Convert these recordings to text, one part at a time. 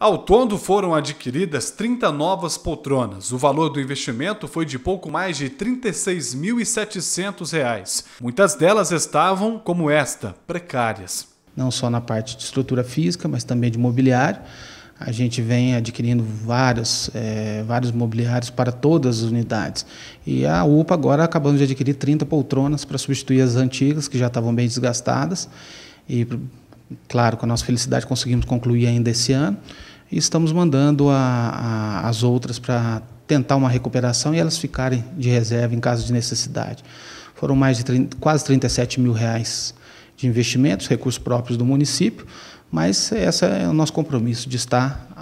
Ao todo foram adquiridas 30 novas poltronas. O valor do investimento foi de pouco mais de R$ 36.700. Muitas delas estavam, como esta, precárias. Não só na parte de estrutura física, mas também de mobiliário. A gente vem adquirindo vários, é, vários mobiliários para todas as unidades. E a UPA agora acabamos de adquirir 30 poltronas para substituir as antigas, que já estavam bem desgastadas. E, claro, com a nossa felicidade conseguimos concluir ainda esse ano e estamos mandando a, a, as outras para tentar uma recuperação e elas ficarem de reserva em caso de necessidade. Foram mais de 30, quase 37 mil reais de investimentos, recursos próprios do município, mas esse é o nosso compromisso de estar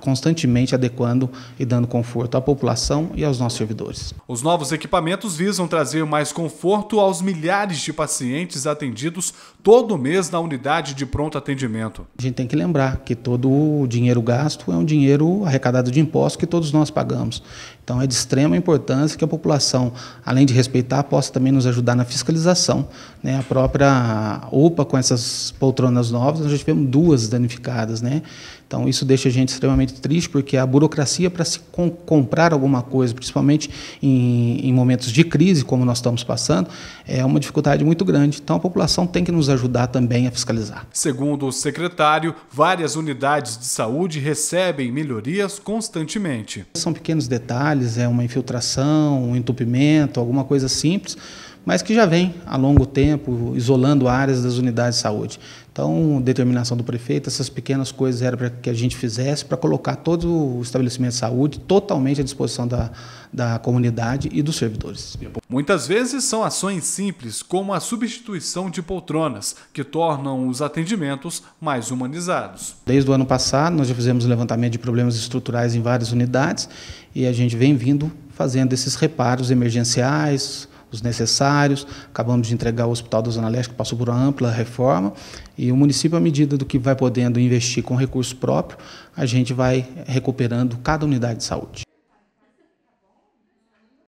constantemente adequando e dando conforto à população e aos nossos servidores. Os novos equipamentos visam trazer mais conforto aos milhares de pacientes atendidos todo mês na unidade de pronto atendimento. A gente tem que lembrar que todo o dinheiro gasto é um dinheiro arrecadado de impostos que todos nós pagamos. Então é de extrema importância que a população, além de respeitar, possa também nos ajudar na fiscalização. Né? A própria UPA com essas poltronas novas, nós já tivemos duas danificadas. Né? Então isso deixa a gente extremamente triste, porque a burocracia para se com, comprar alguma coisa, principalmente em, em, momentos de crise, como nós estamos passando, é uma dificuldade muito grande. Então a população tem que nos ajudar também a fiscalizar. Segundo o secretário, várias unidades de saúde recebem melhorias constantemente. São pequenos detalhes, é uma infiltração, um entupimento, alguma coisa simples mas que já vem há longo tempo isolando áreas das unidades de saúde. Então, determinação do prefeito, essas pequenas coisas era para que a gente fizesse para colocar todo o estabelecimento de saúde totalmente à disposição da, da comunidade e dos servidores. Muitas vezes são ações simples, como a substituição de poltronas, que tornam os atendimentos mais humanizados. Desde o ano passado, nós já fizemos levantamento de problemas estruturais em várias unidades e a gente vem vindo fazendo esses reparos emergenciais, os necessários. Acabamos de entregar o Hospital da Zona Leste, que passou por uma ampla reforma, e o município, à medida do que vai podendo investir com recurso próprio, a gente vai recuperando cada unidade de saúde.